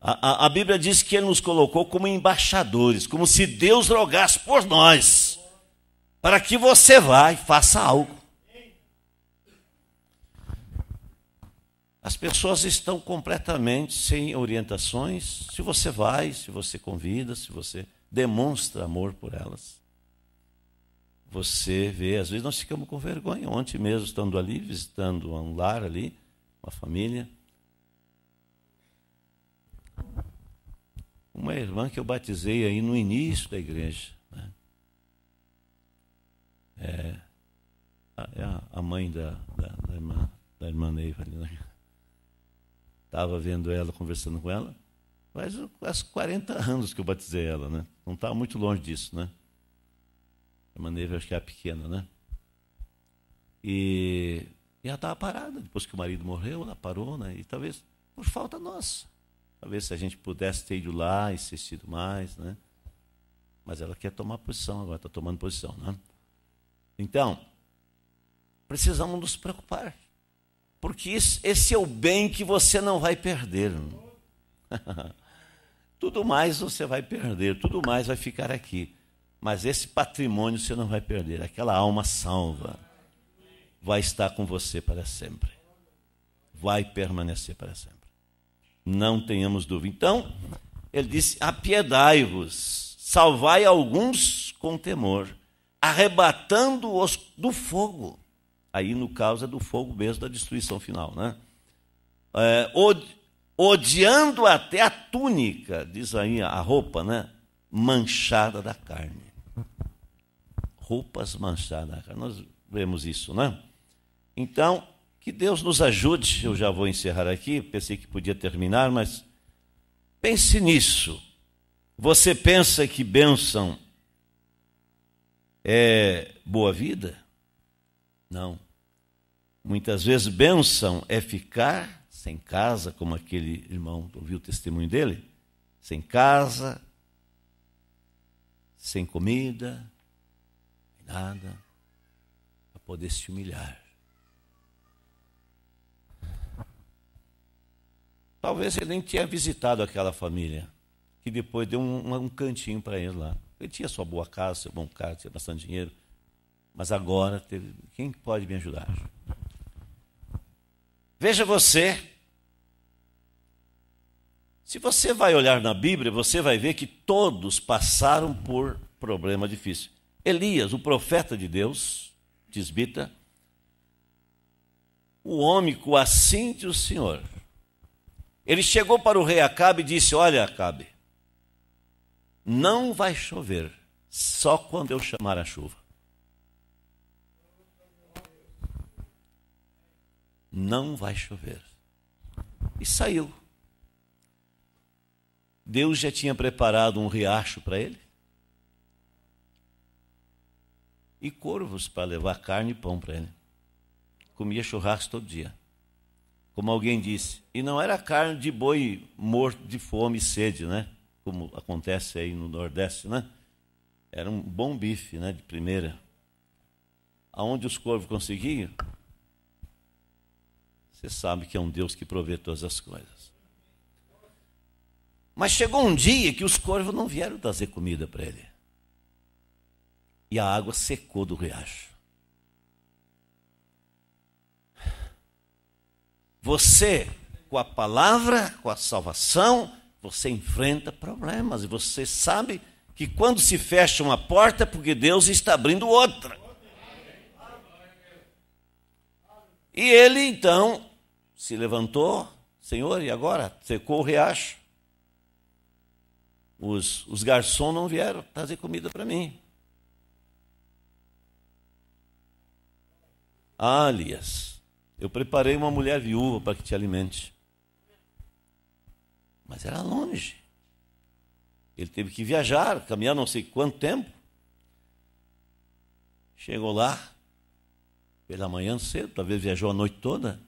Speaker 1: A, a, a, Bíblia diz que ele nos colocou como embaixadores, como se Deus rogasse por nós, para que você vá e faça algo. As pessoas estão completamente sem orientações. Se você vai, se você convida, se você demonstra amor por elas, você vê. Às vezes nós ficamos com vergonha. Ontem mesmo, estando ali, visitando um lar ali, uma família. Uma irmã que eu batizei aí no início da igreja. Né? É, é a mãe da, da, da irmã da irmã Neiva. Né? estava vendo ela, conversando com ela, faz quase 40 anos que eu batizei ela, né? Não estava tá muito longe disso, né? A maneira acho que era é pequena, né? E, e ela estava parada, depois que o marido morreu, ela parou, né? E talvez por falta nossa. Talvez se a gente pudesse ter ido lá, insistido mais, né? Mas ela quer tomar posição agora, está tomando posição, né? Então, precisamos nos preocupar porque isso, esse é o bem que você não vai perder. [laughs] tudo mais você vai perder, tudo mais vai ficar aqui. Mas esse patrimônio você não vai perder, aquela alma salva vai estar com você para sempre. Vai permanecer para sempre. Não tenhamos dúvida. Então, ele disse: apiedai-vos, salvai alguns com temor, arrebatando-os do fogo. Aí, no caso, é do fogo mesmo, da destruição final. Né? É, odiando até a túnica, diz aí a roupa, né? manchada da carne. Roupas manchadas da carne. Nós vemos isso, né? Então, que Deus nos ajude. Eu já vou encerrar aqui. Pensei que podia terminar, mas pense nisso. Você pensa que bênção é boa vida? Não. Muitas vezes, bênção é ficar sem casa, como aquele irmão ouviu o testemunho dele? Sem casa, sem comida, nada, para poder se humilhar. Talvez ele nem tinha visitado aquela família, que depois deu um, um cantinho para ele lá. Ele tinha sua boa casa, seu bom carro, tinha bastante dinheiro. Mas agora, teve... quem pode me ajudar? Veja você. Se você vai olhar na Bíblia, você vai ver que todos passaram por problema difícil. Elias, o profeta de Deus, desbita, o homem com assim diz o Senhor. Ele chegou para o rei Acabe e disse: Olha, Acabe, não vai chover só quando eu chamar a chuva. não vai chover. E saiu. Deus já tinha preparado um riacho para ele e corvos para levar carne e pão para ele. Comia churrasco todo dia. Como alguém disse, e não era carne de boi morto de fome e sede, né? Como acontece aí no Nordeste, né? Era um bom bife, né, de primeira. Aonde os corvos conseguiam, você sabe que é um Deus que provê todas as coisas. Mas chegou um dia que os corvos não vieram trazer comida para ele. E a água secou do riacho. Você, com a palavra, com a salvação, você enfrenta problemas. E você sabe que quando se fecha uma porta, é porque Deus está abrindo outra. E ele então se levantou, Senhor, e agora? Secou o riacho. Os, os garçons não vieram trazer comida para mim. Alias, ah, eu preparei uma mulher viúva para que te alimente. Mas era longe. Ele teve que viajar, caminhar não sei quanto tempo. Chegou lá, pela manhã cedo, talvez viajou a noite toda.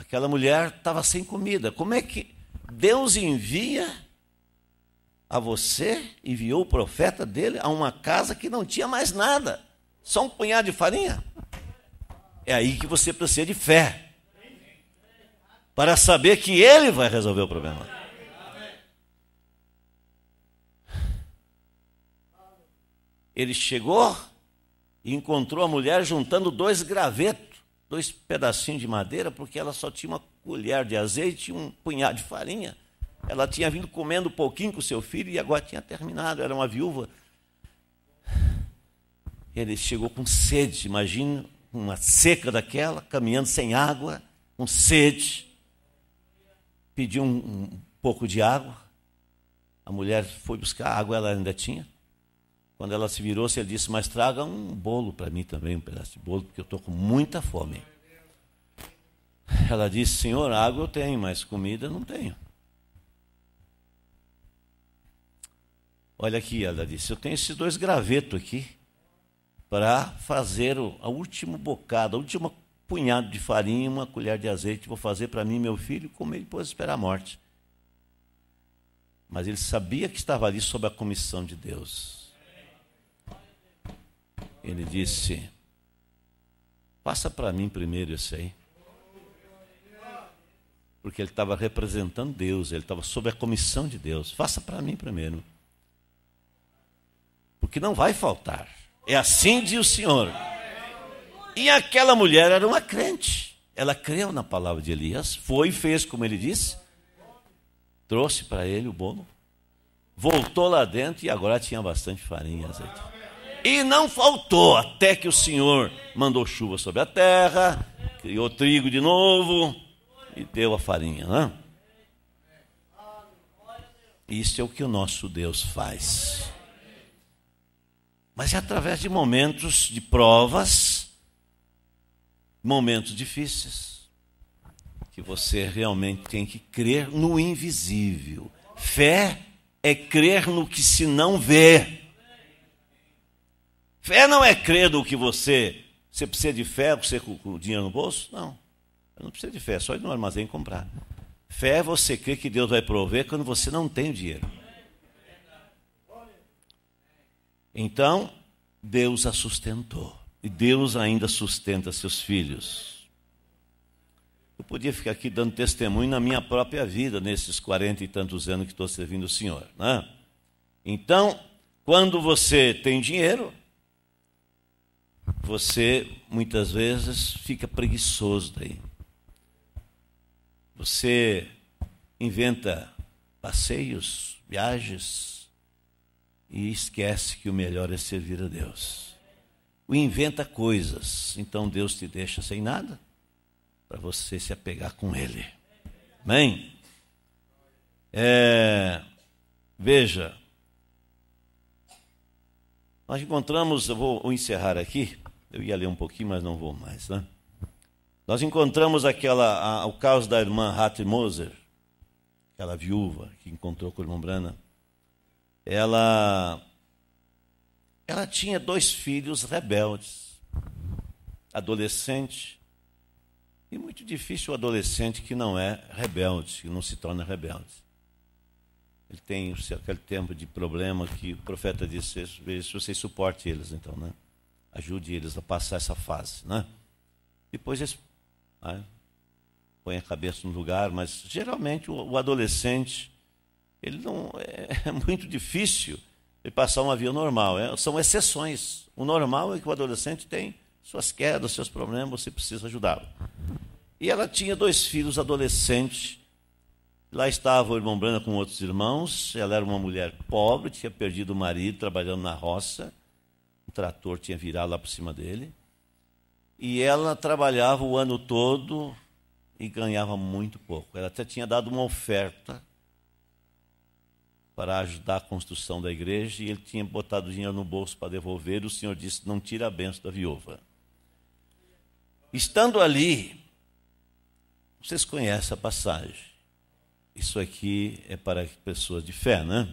Speaker 1: Aquela mulher estava sem comida. Como é que Deus envia a você, enviou o profeta dele a uma casa que não tinha mais nada, só um punhado de farinha? É aí que você precisa de fé para saber que ele vai resolver o problema. Ele chegou e encontrou a mulher juntando dois gravetos dois pedacinhos de madeira, porque ela só tinha uma colher de azeite e um punhado de farinha. Ela tinha vindo comendo um pouquinho com seu filho e agora tinha terminado, era uma viúva. Ele chegou com sede, imagina, uma seca daquela, caminhando sem água, com sede. Pediu um, um pouco de água. A mulher foi buscar água, ela ainda tinha. Quando ela se virou, ele disse: Mas traga um bolo para mim também, um pedaço de bolo, porque eu estou com muita fome. Ela disse: Senhor, água eu tenho, mas comida não tenho. Olha aqui, ela disse: Eu tenho esses dois gravetos aqui para fazer o a último bocado, a última punhado de farinha e uma colher de azeite. Vou fazer para mim e meu filho comer e depois esperar a morte. Mas ele sabia que estava ali sob a comissão de Deus ele disse: Passa para mim primeiro isso aí. Porque ele estava representando Deus, ele estava sob a comissão de Deus. Faça para mim primeiro. Porque não vai faltar. É assim diz o Senhor. E aquela mulher era uma crente. Ela creu na palavra de Elias, foi e fez como ele disse. Trouxe para ele o bolo. Voltou lá dentro e agora tinha bastante farinha e azeite. E não faltou, até que o Senhor mandou chuva sobre a terra, criou trigo de novo e deu a farinha, né? Isso é o que o nosso Deus faz. Mas é através de momentos de provas, momentos difíceis, que você realmente tem que crer no invisível. Fé é crer no que se não vê. Fé não é crer no que você. Você precisa de fé você com, com dinheiro no bolso? Não. Eu não precisa de fé, é só ir no armazém comprar. Fé é você crer que Deus vai prover quando você não tem o dinheiro. Então, Deus a sustentou. E Deus ainda sustenta seus filhos. Eu podia ficar aqui dando testemunho na minha própria vida, nesses quarenta e tantos anos que estou servindo o Senhor. Né? Então, quando você tem dinheiro, você muitas vezes fica preguiçoso daí. Você inventa passeios, viagens e esquece que o melhor é servir a Deus. O inventa coisas, então Deus te deixa sem nada para você se apegar com Ele. Amém? É, veja, nós encontramos, eu vou, vou encerrar aqui, eu ia ler um pouquinho, mas não vou mais. Né? Nós encontramos aquela, a, o caso da irmã Hattie Moser, aquela viúva que encontrou com o irmão Brana. Ela, ela tinha dois filhos rebeldes, adolescente. E muito difícil o adolescente que não é rebelde, que não se torna rebelde. Ele tem aquele tempo de problema que o profeta disse, veja se você suporte eles, então, né? ajude eles a passar essa fase, né? Depois eles né, põem a cabeça no lugar, mas geralmente o, o adolescente, ele não é, [laughs] é, muito difícil de passar uma via normal, é, são exceções. O normal é que o adolescente tem suas quedas, seus problemas, você precisa ajudá-lo. E ela tinha dois filhos adolescentes. Lá estava o irmão Brana com outros irmãos. Ela era uma mulher pobre, tinha perdido o marido trabalhando na roça o trator tinha virado lá por cima dele. E ela trabalhava o ano todo e ganhava muito pouco. Ela até tinha dado uma oferta para ajudar a construção da igreja e ele tinha botado dinheiro no bolso para devolver. O senhor disse: Não tira a benção da viúva. Estando ali, vocês conhecem a passagem. Isso aqui é para pessoas de fé, né?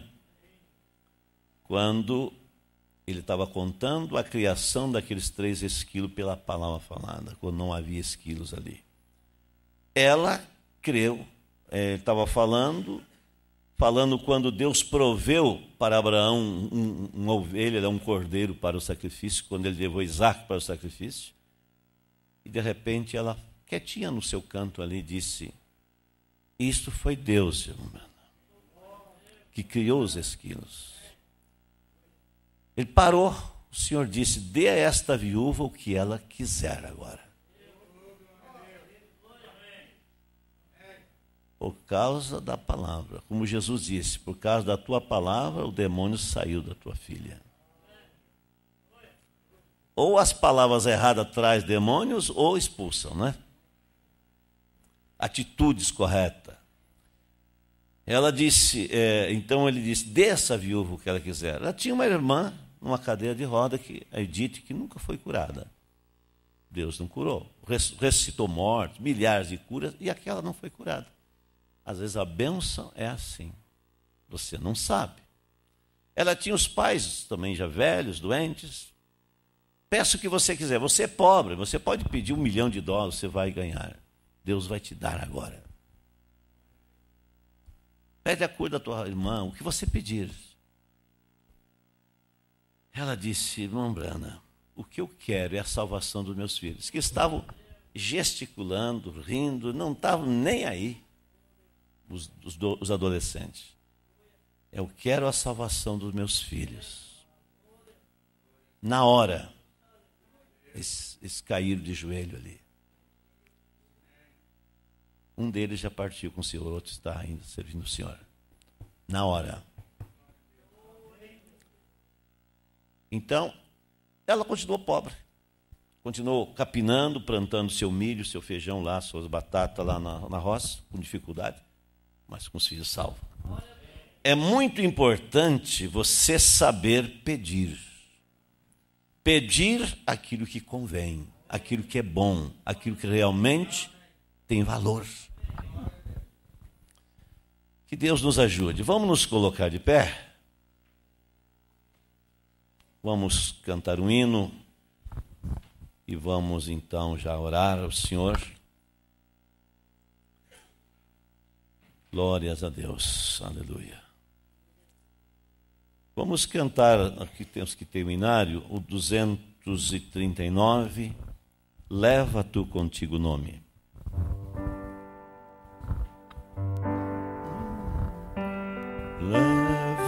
Speaker 1: Quando ele estava contando a criação daqueles três esquilos pela palavra falada, quando não havia esquilos ali. Ela creu. É, ele estava falando, falando quando Deus proveu para Abraão um, uma ovelha, um cordeiro para o sacrifício, quando ele levou Isaac para o sacrifício. E de repente ela, quietinha no seu canto ali, disse: Isto foi Deus, irmã, que criou os esquilos. Ele parou, o Senhor disse: dê a esta viúva o que ela quiser agora. Por causa da palavra. Como Jesus disse: por causa da tua palavra, o demônio saiu da tua filha. Ou as palavras erradas traz demônios ou expulsam, né? Atitudes corretas. Ela disse, é, então ele disse, dê essa viúva o que ela quiser. Ela tinha uma irmã numa cadeira de roda que a é Edith que nunca foi curada. Deus não curou. Ressuscitou mortos, milhares de curas, e aquela não foi curada. Às vezes a bênção é assim. Você não sabe. Ela tinha os pais também já velhos, doentes. Peça o que você quiser. Você é pobre, você pode pedir um milhão de dólares, você vai ganhar. Deus vai te dar agora. Pede a cura da tua irmã, o que você pedir. Ela disse, irmão Brana, o que eu quero é a salvação dos meus filhos, que estavam gesticulando, rindo, não estavam nem aí, os, os, do, os adolescentes. Eu quero a salvação dos meus filhos. Na hora, eles, eles caíram de joelho ali. Um deles já partiu com o senhor, outro está ainda servindo o senhor. Na hora. Então, ela continuou pobre. Continuou capinando, plantando seu milho, seu feijão lá, suas batatas lá na, na roça, com dificuldade, mas com os filhos salvos. É muito importante você saber pedir. Pedir aquilo que convém, aquilo que é bom, aquilo que realmente tem valor. Que Deus nos ajude. Vamos nos colocar de pé? Vamos cantar um hino e vamos então já orar ao Senhor. Glórias a Deus, aleluia. Vamos cantar, aqui temos que ter o 239, Leva tu contigo o nome. Leva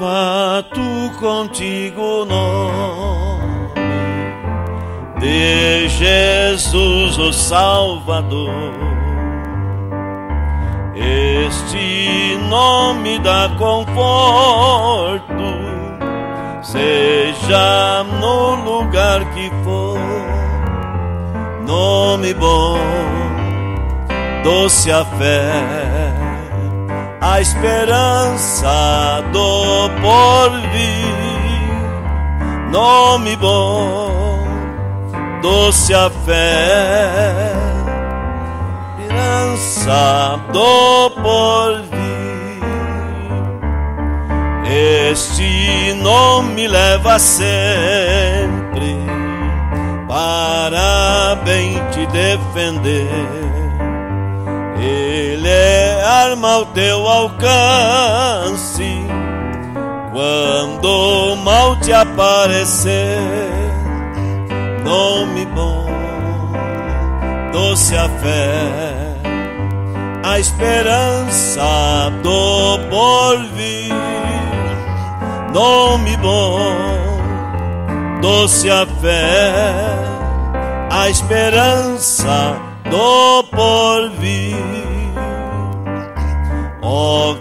Speaker 1: Novato contigo nome de Jesus o Salvador. Este nome dá conforto, seja no lugar que for, nome bom, doce a fé a esperança do porvir, nome bom, doce a fé, esperança do porvir. Este nome leva sempre para bem te defender arma ao teu alcance quando o mal te aparecer. Nome bom, doce a fé, a esperança do porvir. Nome bom, doce a fé, a esperança do porvir of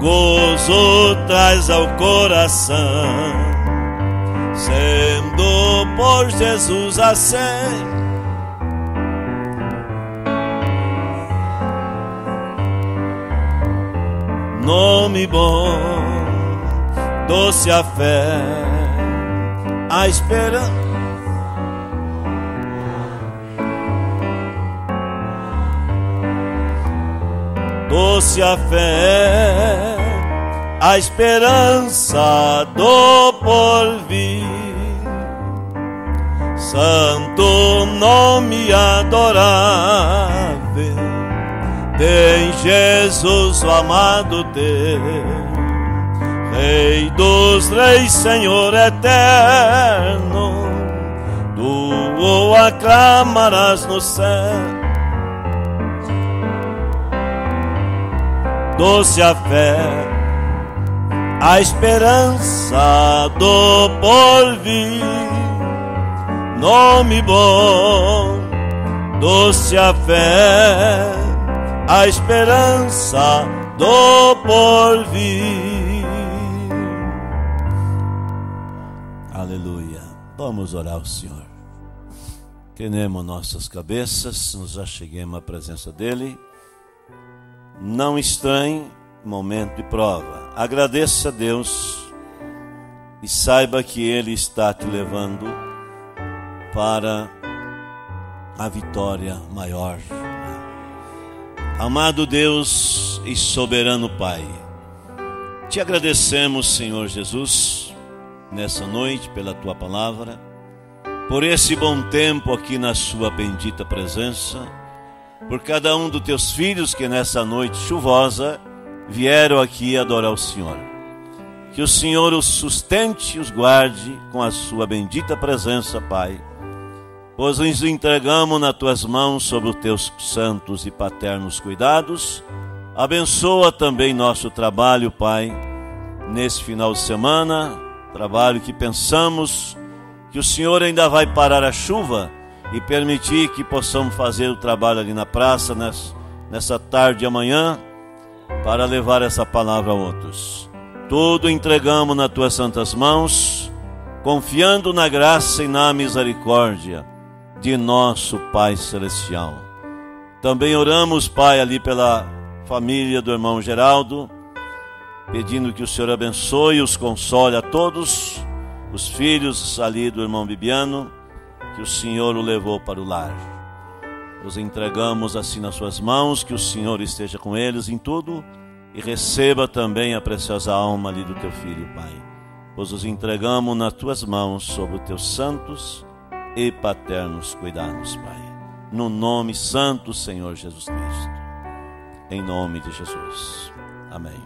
Speaker 1: gozo traz ao coração, sendo por Jesus aceito. Nome bom, doce a fé, a esperança. fosse a fé, a esperança do porvir. Santo nome adorável, tem Jesus o amado teu. Rei dos reis, Senhor eterno, tu o aclamarás no céu doce a fé, a esperança do porvir, nome bom, doce a fé, a esperança do porvir. Aleluia. Vamos orar ao Senhor. Queremos nossas cabeças, nos acheguemos à presença dEle. Não estranhe momento de prova. Agradeça a Deus e saiba que Ele está te levando para a vitória maior. Amado Deus e soberano Pai, te agradecemos, Senhor Jesus, nessa noite pela tua palavra, por esse bom tempo aqui na Sua bendita presença por cada um dos teus filhos que nessa noite chuvosa vieram aqui adorar o Senhor. Que o Senhor os sustente e os guarde com a sua bendita presença, Pai, pois nos entregamos nas tuas mãos sob os teus santos e paternos cuidados. Abençoa também nosso trabalho, Pai, nesse final de semana, trabalho que pensamos que o Senhor ainda vai parar a chuva e permitir que possamos fazer o trabalho ali na praça nessa tarde e amanhã para levar essa palavra a outros. Tudo entregamos nas tuas santas mãos, confiando na graça e na misericórdia de nosso Pai Celestial. Também oramos, Pai, ali pela família do irmão Geraldo, pedindo que o Senhor abençoe e os console a todos, os filhos ali do irmão Bibiano que o Senhor o levou para o lar. Os entregamos assim nas suas mãos, que o Senhor esteja com eles em tudo e receba também a preciosa alma ali do teu filho, Pai. Pois os entregamos nas tuas mãos, sob os teus santos e paternos cuidados, Pai. No nome santo, Senhor Jesus Cristo. Em nome de Jesus. Amém.